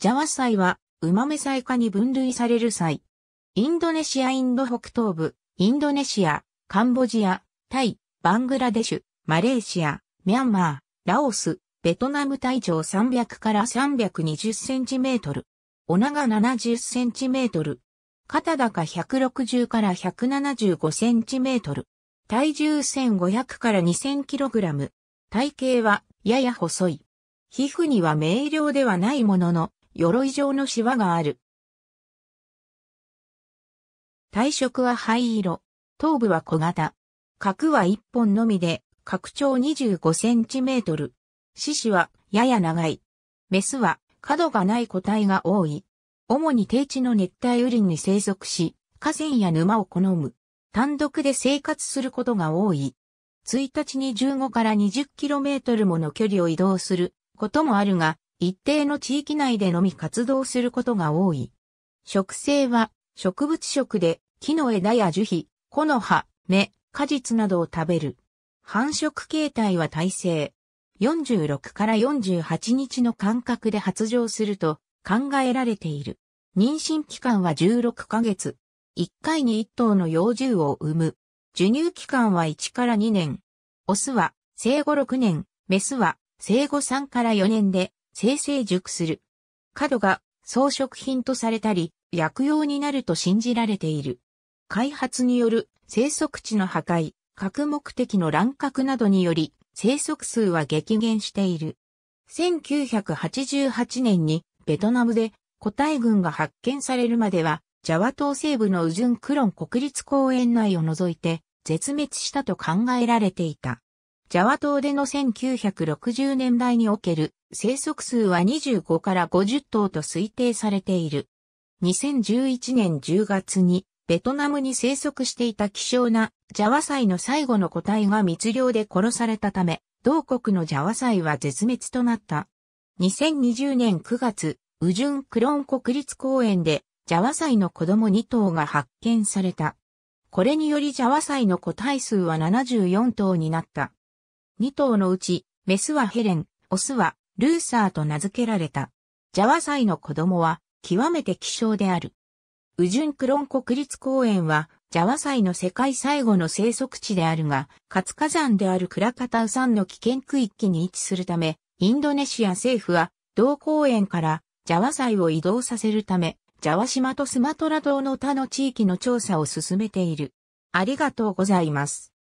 ジャワイは、ウマメイ科に分類される菜。インドネシアインド北東部、インドネシア、カンボジア、タイ、バングラデシュ、マレーシア、ミャンマー、ラオス、ベトナム体長300から320センチメートル。お長70センチメートル。肩高160から175センチメートル。体重1500から2000キログラム。体型はやや細い。皮膚には明瞭ではないものの、鎧状のシワがある。体色は灰色、頭部は小型。角は1本のみで、角長25センチメートル。獅子はやや長い。メスは角がない個体が多い。主に低地の熱帯雨林に生息し、河川や沼を好む。単独で生活することが多い。1日に15から2 0キロメートルもの距離を移動することもあるが、一定の地域内でのみ活動することが多い。植生は植物食で木の枝や樹皮、木の葉、芽、果実などを食べる。繁殖形態は耐性。46から48日の間隔で発情すると考えられている。妊娠期間は16ヶ月。1回に1頭の幼獣を産む。授乳期間は1から2年。オスは生後6年、メスは生後3から4年で生成熟する。角が装飾品とされたり、薬用になると信じられている。開発による生息地の破壊、核目的の乱獲などにより、生息数は激減している。1988年にベトナムで個体群が発見されるまでは、ジャワ島西部のウジュンクロン国立公園内を除いて絶滅したと考えられていた。ジャワ島での1960年代における生息数は25から50頭と推定されている。2011年10月にベトナムに生息していた希少なジャワサイの最後の個体が密漁で殺されたため、同国のジャワサイは絶滅となった。2020年9月、ウジュンクロン国立公園でジャワサイの子供2頭が発見された。これによりジャワサイの個体数は74頭になった。2頭のうち、メスはヘレン、オスはルーサーと名付けられた。ジャワイの子供は極めて希少である。ウジュンクロン国立公園はジャワ祭の世界最後の生息地であるが、活火山であるクラカタウ山の危険区域に位置するため、インドネシア政府は同公園からジャワ祭を移動させるため、ジャワ島とスマトラ島の他の地域の調査を進めている。ありがとうございます。